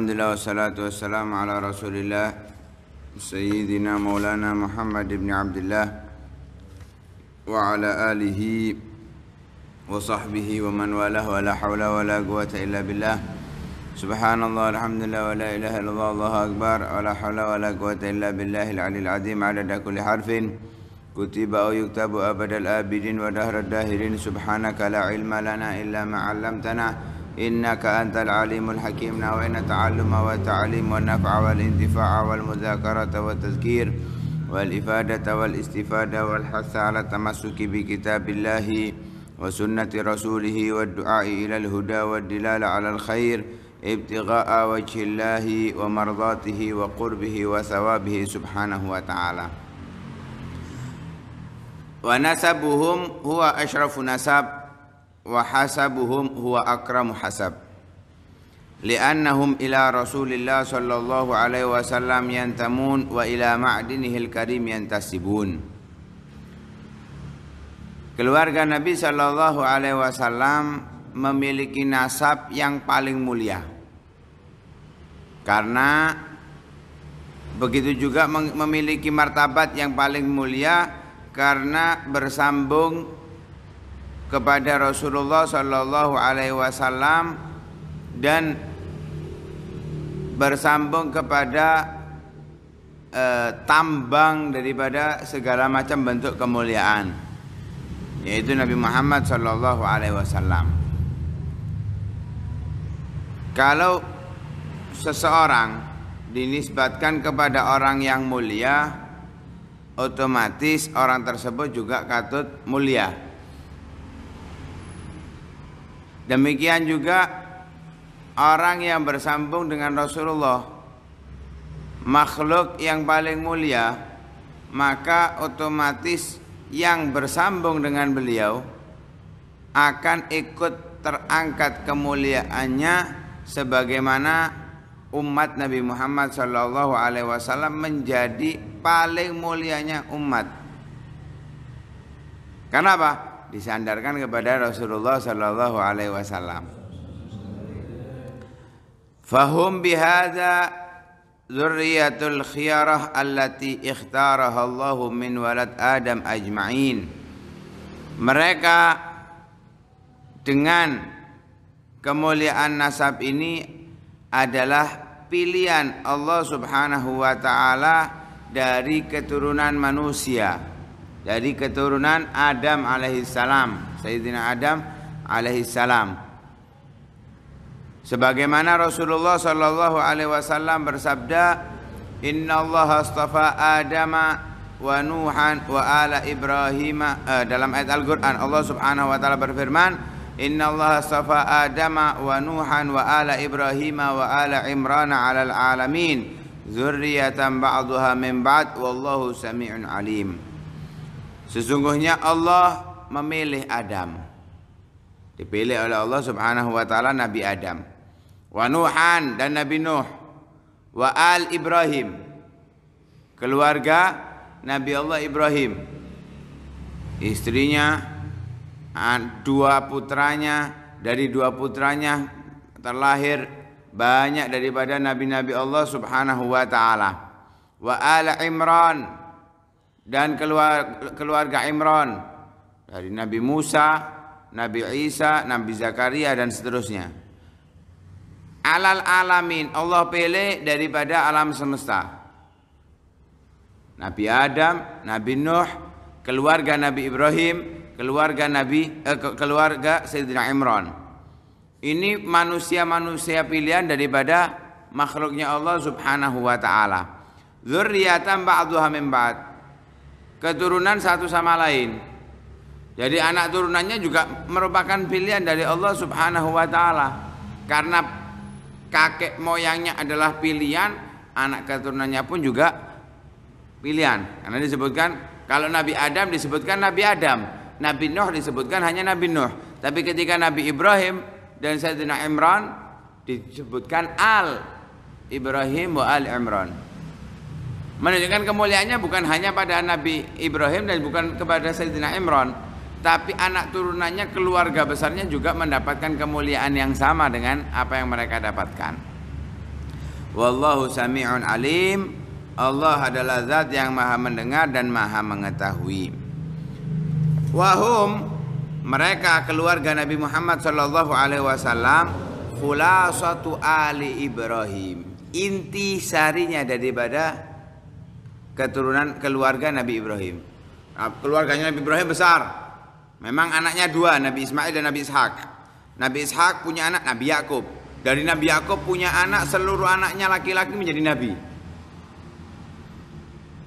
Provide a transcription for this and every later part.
الحمد لله والصلاة والسلام على رسول الله سيدنا مولانا محمد بن عبد الله وعلى آله وصحبه ومن والاه ولا حول ولا قوة إلا بالله سبحان الله الحمد لله ولا إله إلا الله الله أكبر ولا حول ولا قوة إلا بالله العلي العظيم عدد كل حرف كتب أو يكتب أبد الآبدين ودهر الداهرين سبحانك لا علم لنا إلا ما علمتنا إنك أنت العليم الحكيم ناوينا التعلم والتعليم والنفع والانتفاع والمذاكرة والتذكير والإفادة والاستفادة والحث على التمسك بكتاب الله وسنة رسوله والدعاء إلى الهدى والدلال على الخير ابتغاء وجه الله ومرضاته وقربه وثوابه سبحانه وتعالى ونسبهم هو أشرف نسب wa hasabuhum huwa akramu hasab li'annahum ila Rasulillah sallallahu alaihi wasallam yantamun wa ila ma'dinihil karim yantasibun Keluarga Nabi sallallahu alaihi wasallam memiliki nasab yang paling mulia karena begitu juga memiliki martabat yang paling mulia karena bersambung kepada Rasulullah Shallallahu Alaihi Wasallam dan bersambung kepada e, tambang daripada segala macam bentuk kemuliaan yaitu Nabi Muhammad Shallallahu Alaihi Wasallam. Kalau seseorang dinisbatkan kepada orang yang mulia, otomatis orang tersebut juga katut mulia. Demikian juga orang yang bersambung dengan Rasulullah makhluk yang paling mulia maka otomatis yang bersambung dengan beliau akan ikut terangkat kemuliaannya sebagaimana umat Nabi Muhammad SAW menjadi paling mulianya umat. Kenapa? disandarkan kepada Rasulullah Sallallahu Alaihi Wasallam. Fahum bihada zuriyatul khiyarah allati ikhtaraha Allahu min walad Adam ajma'in. Mereka dengan kemuliaan nasab ini adalah pilihan Allah Subhanahu wa taala dari keturunan manusia dari keturunan Adam alaihissalam Sayyidina Adam alaihissalam sebagaimana Rasulullah sallallahu alaihi wasallam bersabda Inna Allah astafa Adama wa Nuhan wa ala Ibrahim eh, dalam ayat Al-Qur'an Allah Subhanahu wa taala berfirman Inna Allah astafa Adama wa Nuhan wa ala Ibrahim wa ala Imran ala al alamin dzurriyyatan ba'daha min ba'd wallahu samii'un alim Sesungguhnya Allah memilih Adam. Dipilih oleh Allah Subhanahu wa taala Nabi Adam. Wa Nuhan dan Nabi Nuh. Wa al Ibrahim. Keluarga Nabi Allah Ibrahim. Istrinya dua putranya dari dua putranya terlahir banyak daripada nabi-nabi Allah Subhanahu wa taala. Wa Imran dan keluarga, keluarga Imran dari Nabi Musa, Nabi Isa, Nabi Zakaria dan seterusnya. Alal alamin Allah pilih daripada alam semesta. Nabi Adam, Nabi Nuh, keluarga Nabi Ibrahim, keluarga Nabi eh, keluarga Sayyidina Imran. Ini manusia-manusia pilihan daripada makhluknya Allah Subhanahu wa taala. Dzurriatan ba'dhuha min ba'd keturunan satu sama lain. Jadi anak turunannya juga merupakan pilihan dari Allah Subhanahu wa taala. Karena kakek moyangnya adalah pilihan, anak keturunannya pun juga pilihan. Karena disebutkan kalau Nabi Adam disebutkan Nabi Adam, Nabi Nuh disebutkan hanya Nabi Nuh. Tapi ketika Nabi Ibrahim dan Sayyidina Imran disebutkan Al Ibrahim wa Al Imran menunjukkan kemuliaannya bukan hanya pada Nabi Ibrahim dan bukan kepada Sayyidina Imran tapi anak turunannya keluarga besarnya juga mendapatkan kemuliaan yang sama dengan apa yang mereka dapatkan Wallahu sami'un alim Allah adalah zat yang maha mendengar dan maha mengetahui Wahum mereka keluarga Nabi Muhammad Shallallahu Alaihi Wasallam khulasatu ali Ibrahim inti sarinya daripada keturunan keluarga Nabi Ibrahim. Keluarganya Nabi Ibrahim besar. Memang anaknya dua, Nabi Ismail dan Nabi Ishak. Nabi Ishak punya anak Nabi Yakub. Dari Nabi Yakub punya anak, seluruh anaknya laki-laki menjadi nabi.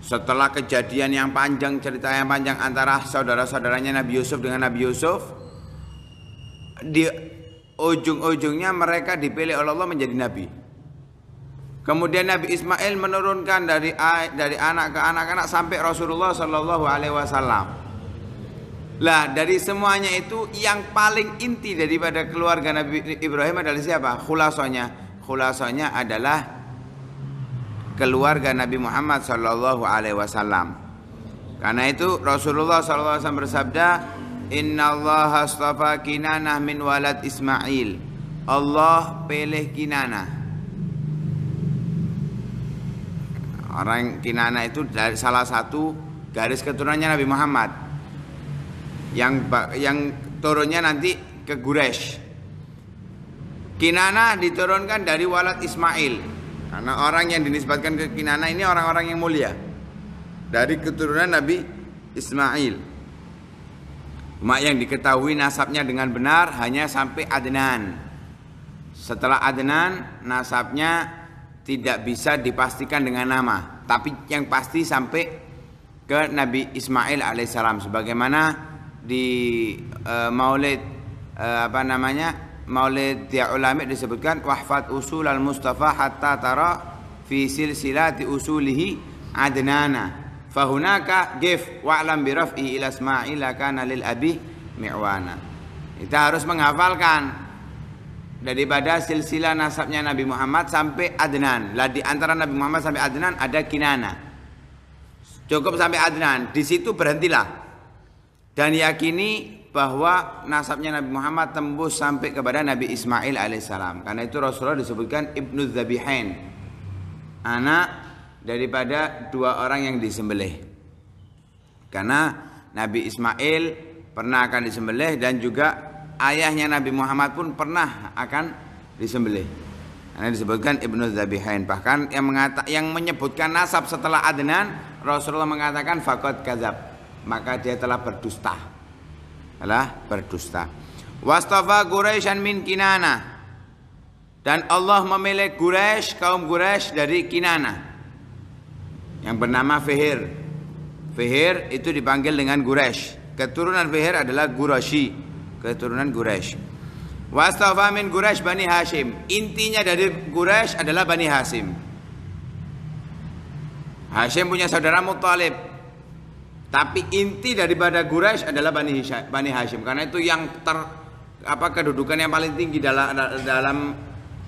Setelah kejadian yang panjang, cerita yang panjang antara saudara-saudaranya Nabi Yusuf dengan Nabi Yusuf, di ujung-ujungnya mereka dipilih oleh Allah menjadi nabi. Kemudian Nabi Ismail menurunkan dari dari anak ke anak-anak sampai Rasulullah Shallallahu Alaihi Wasallam. Lah dari semuanya itu yang paling inti daripada keluarga Nabi Ibrahim adalah siapa? Khulasonya, khulasonya adalah keluarga Nabi Muhammad Shallallahu Alaihi Wasallam. Karena itu Rasulullah Shallallahu Alaihi Wasallam bersabda, Inna Allah astafa kinanah min walad Ismail. Allah pilih kinanah Orang Kinana itu dari salah satu garis keturunannya Nabi Muhammad. Yang yang turunnya nanti ke Guresh. Kinana diturunkan dari Walad Ismail. Karena orang yang dinisbatkan ke Kinana ini orang-orang yang mulia. Dari keturunan Nabi Ismail. Cuma yang diketahui nasabnya dengan benar hanya sampai Adnan. Setelah Adnan nasabnya tidak bisa dipastikan dengan nama, tapi yang pasti sampai ke Nabi Ismail alaihissalam sebagaimana di uh, Maulid uh, apa namanya? Maulid dia ulama disebutkan wahfat usul al Mustafa hatta tara fi silsilati usulihi adnana fahunaka gif wa'lam birafi raf'i ila Ismail kana lil abi mi'wana. Kita harus menghafalkan daripada silsilah nasabnya Nabi Muhammad sampai Adnan. Lah di antara Nabi Muhammad sampai Adnan ada Kinana. Cukup sampai Adnan, di situ berhentilah. Dan yakini bahwa nasabnya Nabi Muhammad tembus sampai kepada Nabi Ismail alaihissalam. Karena itu Rasulullah disebutkan Ibnu Zabihain. Anak daripada dua orang yang disembelih. Karena Nabi Ismail pernah akan disembelih dan juga ayahnya Nabi Muhammad pun pernah akan disembelih. Karena disebutkan Ibnu Zabihain bahkan yang mengata, yang menyebutkan nasab setelah Adnan Rasulullah mengatakan fakot kazab maka dia telah berdusta. Telah berdusta. Wastafa Quraisyan min Kinana dan Allah memilih Quraisy kaum Quraisy dari Kinana yang bernama Fihir. Fihir itu dipanggil dengan Quraisy. Keturunan Fihir adalah Gurashi keturunan Quraisy. Wastafa min Quraisy Bani Hashim. Intinya dari Quraisy adalah Bani Hashim. Hashim punya saudara Muttalib. Tapi inti daripada Quraisy adalah Bani Hashim, Bani Hashim karena itu yang ter apa kedudukan yang paling tinggi dalam dalam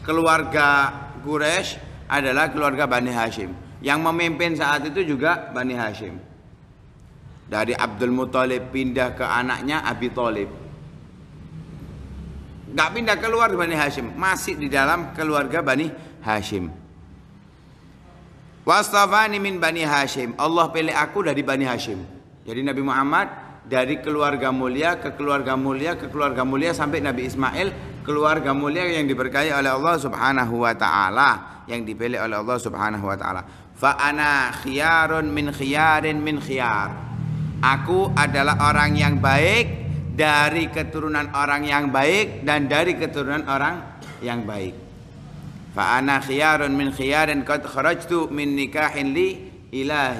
keluarga Quraisy adalah keluarga Bani Hashim. Yang memimpin saat itu juga Bani Hashim. Dari Abdul Muthalib pindah ke anaknya Abi Thalib nggak pindah keluar dari Bani Hashim, masih di dalam keluarga Bani Hashim. Wastafani min Bani Hashim. Allah pilih aku dari Bani Hashim. Jadi Nabi Muhammad dari keluarga mulia ke keluarga mulia ke keluarga mulia sampai Nabi Ismail keluarga mulia yang diberkahi oleh Allah Subhanahu wa taala yang dipilih oleh Allah Subhanahu wa taala. Fa ana khiyarun min khiyarin min khiyar. Aku adalah orang yang baik dari keturunan orang yang baik dan dari keturunan orang yang baik. Fa ana khiyarun min khiyarin qad kharajtu min nikahin li ila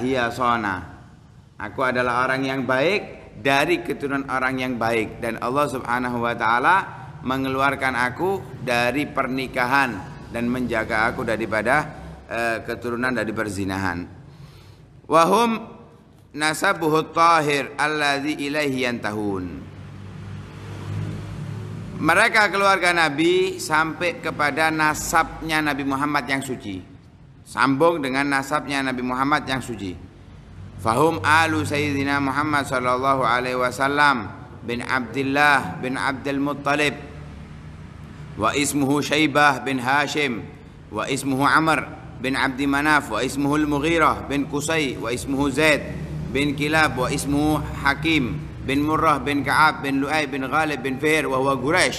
Aku adalah orang yang baik dari keturunan orang yang baik dan Allah Subhanahu wa taala mengeluarkan aku dari pernikahan dan menjaga aku daripada uh, keturunan dari perzinahan. Wahum nasabuhu tahir alladzi ilaihi yantahun mereka keluarga Nabi sampai kepada nasabnya Nabi Muhammad yang suci. Sambung dengan nasabnya Nabi Muhammad yang suci. Fahum alu Sayyidina Muhammad sallallahu alaihi wasallam bin Abdullah bin Abdul Muttalib wa ismuhu Syaibah bin Hashim wa ismuhu Amr bin Abdi Manaf wa ismuhu Al-Mughirah bin Qusay wa ismuhu Zaid bin Kilab wa ismuhu Hakim بن bin بن bin بن لؤي بن غالب بن فهر وهو قريش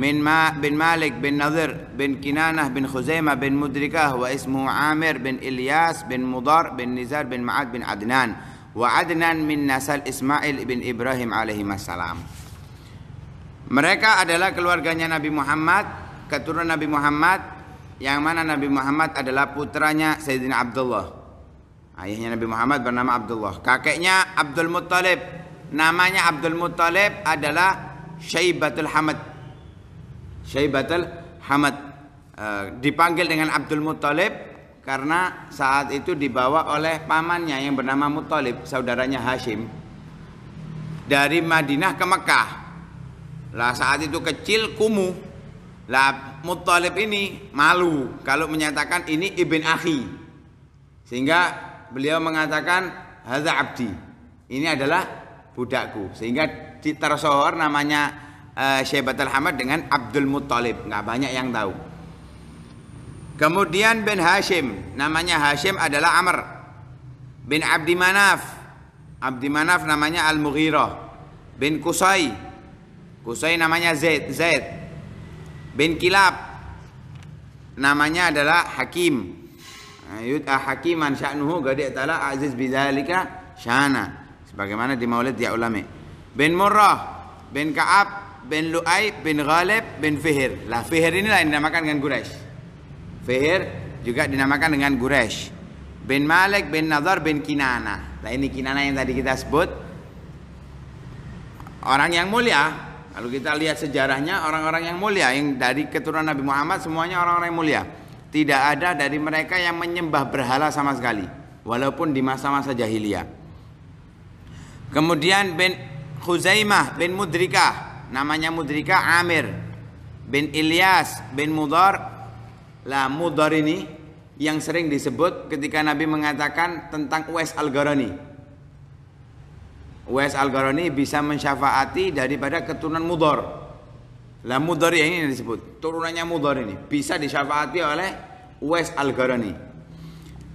من ما بن مالك بن نضر بن كنانة بن خزيمة بن مدركة واسمه عامر بن إلياس بن مضر بن نزار بن معاد بن عدنان وعدnan min nasal Ismail bin Ibrahim alaihi salam. Mereka adalah keluarganya Nabi Muhammad, keturunan Nabi Muhammad yang mana Nabi Muhammad adalah putranya Sayyidina Abdullah. Ayahnya Nabi Muhammad bernama Abdullah, kakeknya Abdul Muttalib namanya Abdul Muttalib adalah Syaibatul Hamad. Syaibatul Hamad e, dipanggil dengan Abdul Muttalib karena saat itu dibawa oleh pamannya yang bernama Muttalib, saudaranya Hashim dari Madinah ke Mekah. Lah saat itu kecil kumuh. Lah Muttalib ini malu kalau menyatakan ini ibn akhi. Sehingga beliau mengatakan Haza abdi. Ini adalah budakku sehingga di tersohor namanya uh, eh, Syaibatul Hamad dengan Abdul Muttalib nggak banyak yang tahu kemudian bin Hashim namanya Hashim adalah Amr bin Abdi Manaf Abdi Manaf namanya Al-Mughirah bin Kusai Kusai namanya Zaid Zaid bin Kilab namanya adalah Hakim nah, Yud'a ah, Hakiman sya'nuhu Gadik Tala aziz Bidalika syana sebagaimana di maulid ya ulama bin Murrah bin Ka'ab bin Lu'ay bin Ghalib bin Fihir lah Fihir inilah yang dinamakan dengan Quraisy Fihir juga dinamakan dengan Quraisy bin Malik bin Nadar bin Kinana lah ini Kinana yang tadi kita sebut orang yang mulia Lalu kita lihat sejarahnya orang-orang yang mulia yang dari keturunan Nabi Muhammad semuanya orang-orang yang mulia. Tidak ada dari mereka yang menyembah berhala sama sekali walaupun di masa-masa jahiliyah. Kemudian bin Khuzaimah bin Mudrika, namanya Mudrika, Amir bin Ilyas bin Mudar. Lah Mudar ini yang sering disebut ketika Nabi mengatakan tentang Uwais Al-Gharani. Uwais Al-Gharani bisa mensyafaati daripada keturunan Mudar. Lah Mudar ini yang disebut, turunannya Mudar ini bisa disyafaati oleh Uwais Al-Gharani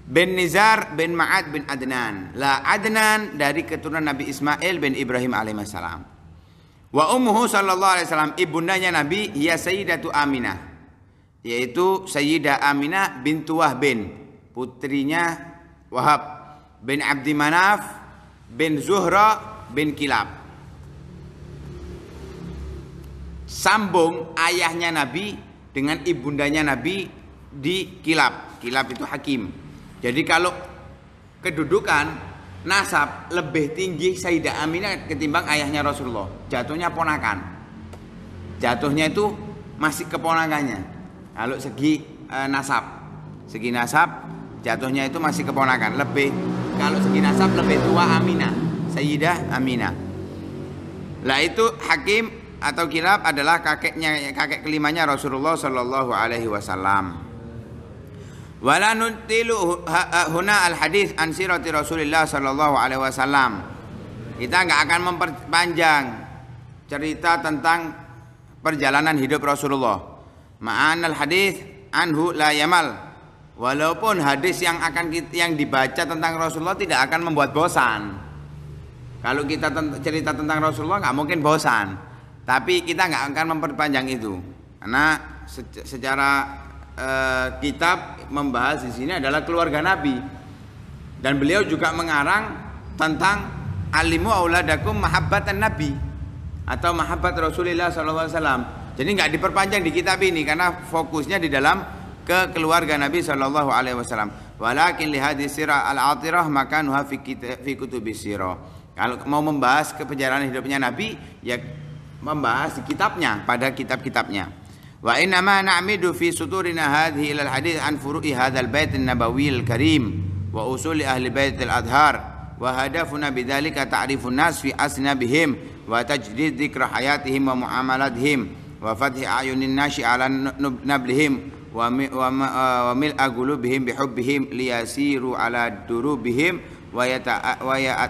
bin Nizar bin Ma'ad bin Adnan. La Adnan dari keturunan Nabi Ismail bin Ibrahim alaihissalam. Wa ummuhu sallallahu alaihi wasallam ibundanya Nabi ya Sayyidatu Aminah. Yaitu Sayyidah Aminah bintu Wahb bin putrinya Wahab bin Abdi Manaf bin Zuhra bin Kilab. Sambung ayahnya Nabi dengan ibundanya Nabi di Kilab. Kilab itu hakim. Jadi kalau kedudukan nasab lebih tinggi Sayyidah Aminah ketimbang ayahnya Rasulullah. Jatuhnya ponakan. Jatuhnya itu masih keponakannya. Kalau segi e, nasab, segi nasab jatuhnya itu masih keponakan. Lebih kalau segi nasab lebih tua Aminah, Sayyidah Aminah. Lah itu Hakim atau Kilab adalah kakeknya kakek kelimanya Rasulullah Shallallahu alaihi wasallam. Wala nutilu huna al hadis an sirati Rasulillah sallallahu alaihi wasallam. Kita nggak akan memperpanjang cerita tentang perjalanan hidup Rasulullah. Ma'an al hadis anhu la yamal. Walaupun hadis yang akan yang dibaca tentang Rasulullah tidak akan membuat bosan. Kalau kita cerita tentang Rasulullah nggak mungkin bosan. Tapi kita nggak akan memperpanjang itu karena secara Eh, kitab membahas di sini adalah keluarga Nabi. Dan beliau juga mengarang tentang alimu auladakum mahabbatan Nabi atau mahabbat Rasulullah SAW. Jadi nggak diperpanjang di kitab ini karena fokusnya di dalam ke keluarga Nabi Shallallahu Alaihi Wasallam. Walakin lihat di sirah al atirah maka nuha fi kutubi Kalau mau membahas kepejaran hidupnya Nabi, ya membahas di kitabnya pada kitab-kitabnya. وإنما نعمد في صدورنا هذه إلى الحديث عن فروع هذا البيت النبوي الكريم وأصول أهل بيت الأظهار وهدفنا بذلك تعريف الناس في أسنابهم وتجديد ذكر حياتهم ومعاملاتهم وفتح أعين الناس على نبلهم وملء قلوبهم بحبهم ليسيروا على دروبهم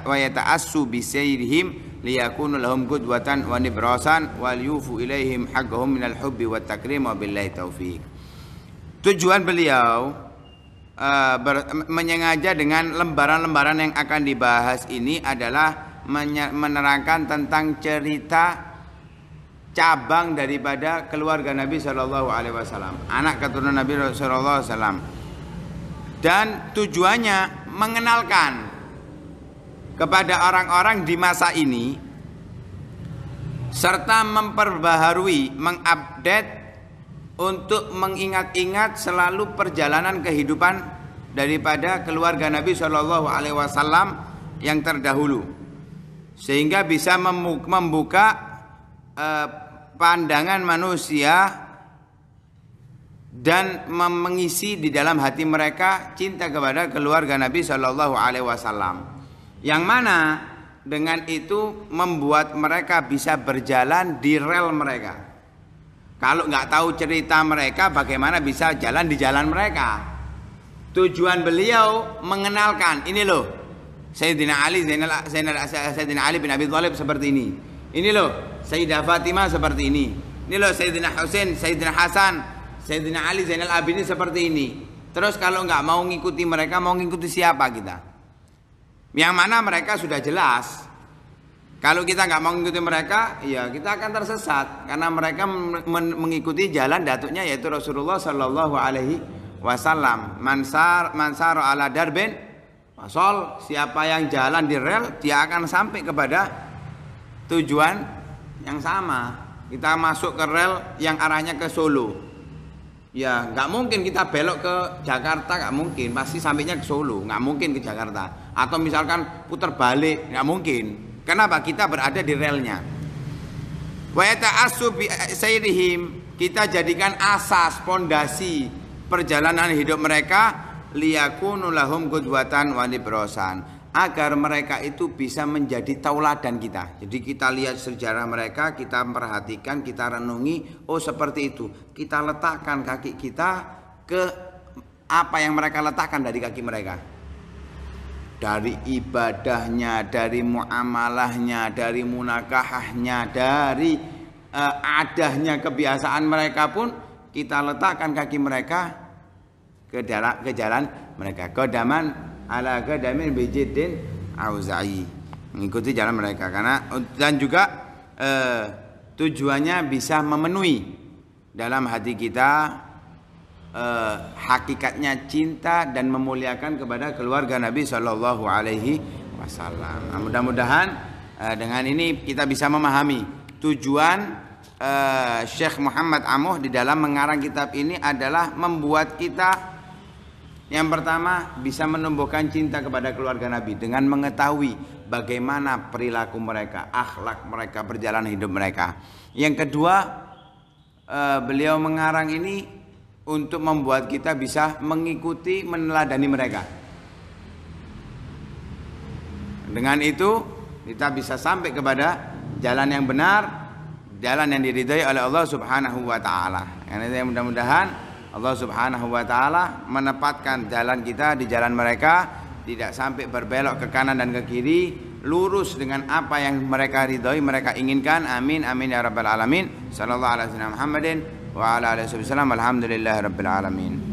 ويتأسوا بسيرهم liyakunu lahum gudwatan wa nibrasan wal yufu ilaihim haqqahum minal hubbi wa takrim wa billahi taufiq Tujuan beliau uh, ber, menyengaja dengan lembaran-lembaran yang akan dibahas ini adalah menerangkan tentang cerita cabang daripada keluarga Nabi Shallallahu Alaihi Wasallam, anak keturunan Nabi Shallallahu Alaihi Wasallam, dan tujuannya mengenalkan kepada orang-orang di masa ini serta memperbaharui, mengupdate untuk mengingat-ingat selalu perjalanan kehidupan daripada keluarga Nabi Shallallahu Alaihi Wasallam yang terdahulu, sehingga bisa membuka eh, pandangan manusia dan mengisi di dalam hati mereka cinta kepada keluarga Nabi Shallallahu Alaihi Wasallam. Yang mana dengan itu membuat mereka bisa berjalan di rel mereka. Kalau nggak tahu cerita mereka, bagaimana bisa jalan di jalan mereka? Tujuan beliau mengenalkan ini loh, Sayyidina Ali, Zainal, Sayyidina Ali bin Abi Thalib seperti ini. Ini loh, Sayyidah Fatimah seperti ini. Ini loh, Sayyidina Husain, Sayyidina Hasan, Sayyidina Ali, Zainal Abidin seperti ini. Terus kalau nggak mau ngikuti mereka, mau ngikuti siapa kita? Yang mana mereka sudah jelas. Kalau kita nggak mau mengikuti mereka, ya kita akan tersesat karena mereka mengikuti jalan datuknya yaitu Rasulullah Shallallahu Alaihi Wasallam. Mansar mansar ala darbin masol siapa yang jalan di rel dia akan sampai kepada tujuan yang sama. Kita masuk ke rel yang arahnya ke Solo ya nggak mungkin kita belok ke Jakarta nggak mungkin pasti sampainya ke Solo nggak mungkin ke Jakarta atau misalkan putar balik nggak mungkin kenapa kita berada di relnya wa sayrihim kita jadikan asas pondasi perjalanan hidup mereka liyakunulahum lahum gudwatan wani perusahaan agar mereka itu bisa menjadi tauladan kita. Jadi kita lihat sejarah mereka, kita perhatikan, kita renungi, oh seperti itu. Kita letakkan kaki kita ke apa yang mereka letakkan dari kaki mereka. Dari ibadahnya, dari muamalahnya, dari munakahahnya, dari uh, adahnya kebiasaan mereka pun kita letakkan kaki mereka ke, jalan, ke jalan mereka. Kedaman ala qadamin bi jiddin auza'i mengikuti jalan mereka karena dan juga eh, tujuannya bisa memenuhi dalam hati kita eh, hakikatnya cinta dan memuliakan kepada keluarga Nabi Shallallahu Alaihi Wasallam. Nah, mudah-mudahan eh, dengan ini kita bisa memahami tujuan eh, Syekh Muhammad Amoh di dalam mengarang kitab ini adalah membuat kita yang pertama bisa menumbuhkan cinta kepada keluarga Nabi dengan mengetahui bagaimana perilaku mereka, akhlak mereka, perjalanan hidup mereka. Yang kedua, eh, beliau mengarang ini untuk membuat kita bisa mengikuti, meneladani mereka. Dengan itu kita bisa sampai kepada jalan yang benar, jalan yang diridhai oleh Allah Subhanahu wa taala. Yang mudah-mudahan Allah Subhanahu wa taala menempatkan jalan kita di jalan mereka tidak sampai berbelok ke kanan dan ke kiri lurus dengan apa yang mereka ridhoi mereka inginkan amin amin ya rabbal alamin sallallahu alaihi wasallam Muhammadin wa ala alihi wasallam rabbil alamin